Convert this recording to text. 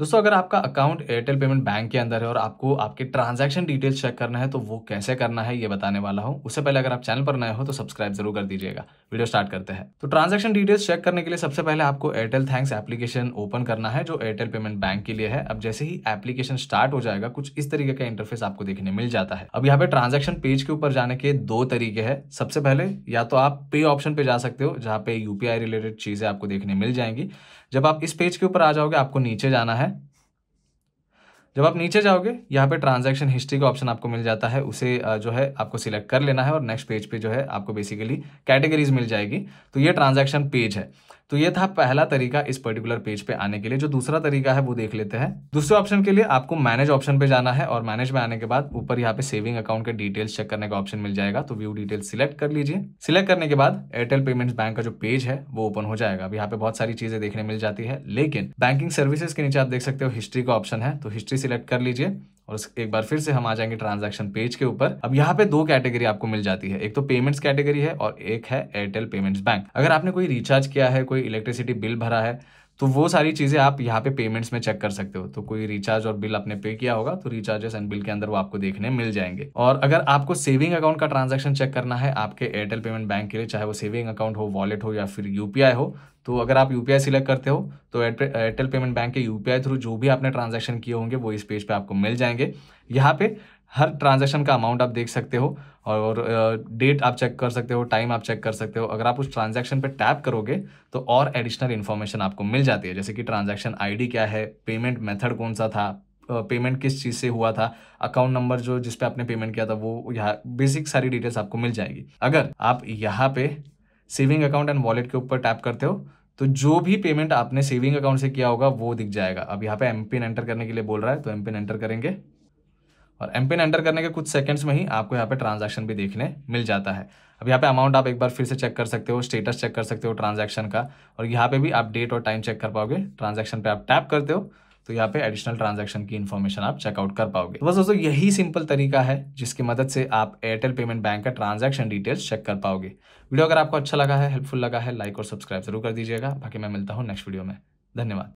दोस्तों अगर आपका अकाउंट एयरटेल पेमेंट बैंक के अंदर है और आपको आपके ट्रांजैक्शन डिटेल्स चेक करना है तो वो कैसे करना है ये बताने वाला हूँ उससे पहले अगर आप चैनल पर नए हो तो सब्सक्राइब जरूर कर दीजिएगा वीडियो स्टार्ट करते हैं तो ट्रांजैक्शन डिटेल्स चेक करने के लिए सबसे पहले आपको एयरटेल थैंक्स एप्लीकेशन ओपन करना है जो एयरटेल पेमेंट बैंक के लिए है अब जैसे ही एप्लीकेशन स्टार्ट हो जाएगा कुछ इस तरीके का इंटरफेस आपको देखने मिल जाता है अब यहाँ पे ट्रांजेक्शन पेज के ऊपर जाने के दो तरीके है सबसे पहले या तो आप पे ऑप्शन पे जा सकते हो जहाँ पे यूपीआई रिलेटेड चीजें आपको देखने मिल जाएंगी जब आप इस पेज के ऊपर आ जाओगे आपको नीचे जाना है जब आप नीचे जाओगे यहाँ पे ट्रांजैक्शन हिस्ट्री का ऑप्शन आपको मिल जाता है उसे जो है आपको सिलेक्ट कर लेना है और नेक्स्ट पेज पे जो है आपको बेसिकली कैटेगरीज मिल जाएगी तो ये ट्रांजैक्शन पेज है तो ये था पहला तरीका इस पर्टिकुलर पेज पे आने के लिए जो दूसरा तरीका है वो देख लेते हैं दूसरे ऑप्शन के लिए आपको मैनेज ऑप्शन पे जाना है और मैनेज में आने के बाद ऊपर यहाँ पे सेविंग अकाउंट के डिटेल्स चेक करने का ऑप्शन मिल जाएगा तो व्यू डिटेल सिलेक्ट कर लीजिए सिलेक्ट करने के बाद एयरटेल पेमेंट्स बैंक का जो पेज है वो ओपन हो जाएगा अब यहाँ पे बहुत सारी चीजें देखने मिल जाती है लेकिन बैंकिंग सर्विसेज के नीचे आप देख सकते हो हिस्ट्री का ऑप्शन है तो हिस्ट्री सिलेक्ट कर लीजिए और एक बार फिर से हम आ जाएंगे ट्रांजैक्शन पेज के ऊपर अब यहाँ पे दो कैटेगरी आपको मिल जाती है एक तो पेमेंट्स कैटेगरी है और एक है एयरटेल पेमेंट्स बैंक अगर आपने कोई रिचार्ज किया है कोई इलेक्ट्रिसिटी बिल भरा है तो वो सारी चीज़ें आप यहाँ पे पेमेंट्स में चेक कर सकते हो तो कोई रिचार्ज और बिल आपने पे किया होगा तो रिचार्जेस एंड बिल के अंदर वो आपको देखने मिल जाएंगे और अगर आपको सेविंग अकाउंट का ट्रांजेक्शन चेक करना है आपके एयरटेल पेमेंट बैंक के लिए चाहे वो सेविंग अकाउंट हो वॉलेट हो या फिर यूपीआई हो तो अगर आप यूपीआई सिलेक्ट करते हो तो एयरटेल पेमेंट बैंक के यूपीआई थ्रू जो भी आपने ट्रांजेक्शन किए होंगे वो इस पेज पे आपको मिल जाएंगे यहाँ पे हर ट्रांजेक्शन का अमाउंट आप देख सकते हो और डेट आप चेक कर सकते हो टाइम आप चेक कर सकते हो अगर आप उस ट्रांजेक्शन पर टैप करोगे तो और एडिशनल इन्फॉर्मेशन आपको मिल जाती है जैसे कि ट्रांजेक्शन आई क्या है पेमेंट मेथड कौन सा था पेमेंट किस चीज़ से हुआ था अकाउंट नंबर जो जिस पे आपने पेमेंट किया था वो यहाँ बेसिक सारी डिटेल्स आपको मिल जाएगी अगर आप यहाँ पे सेविंग अकाउंट एंड वॉलेट के ऊपर टैप करते हो तो जो भी पेमेंट आपने सेविंग अकाउंट से किया होगा वो दिख जाएगा अब यहाँ पे एम पिन एंटर करने के लिए बोल रहा है तो एम पिन एंटर करेंगे और एम पिन एंटर करने के कुछ सेकंड्स में ही आपको यहाँ पे ट्रांजैक्शन भी देखने मिल जाता है अब यहाँ पे अमाउंट आप एक बार फिर से चेक कर सकते हो स्टेटस चेक कर सकते हो ट्रांजैक्शन का और यहाँ पे भी आप डेट और टाइम चेक कर पाओगे ट्रांजैक्शन पे आप टैप करते हो तो यहाँ पे एडिशनल ट्रांजेक्शन की इन्फॉर्मेशन आप चेकआउट कर पाओगे तो बस दोस्तों यही सिंपल तरीका है जिसकी मदद से आप एयरटेल पेमेंट बैंक का ट्रांजेक्शन डिटेल्स चेक कर पाओगे वीडियो अगर आपको अच्छा लगा है हेल्पफुल लगा है लाइक और सब्सक्राइब जरूर कर दीजिएगा बाकी मैं मिलता हूँ नेक्स्ट वीडियो में धन्यवाद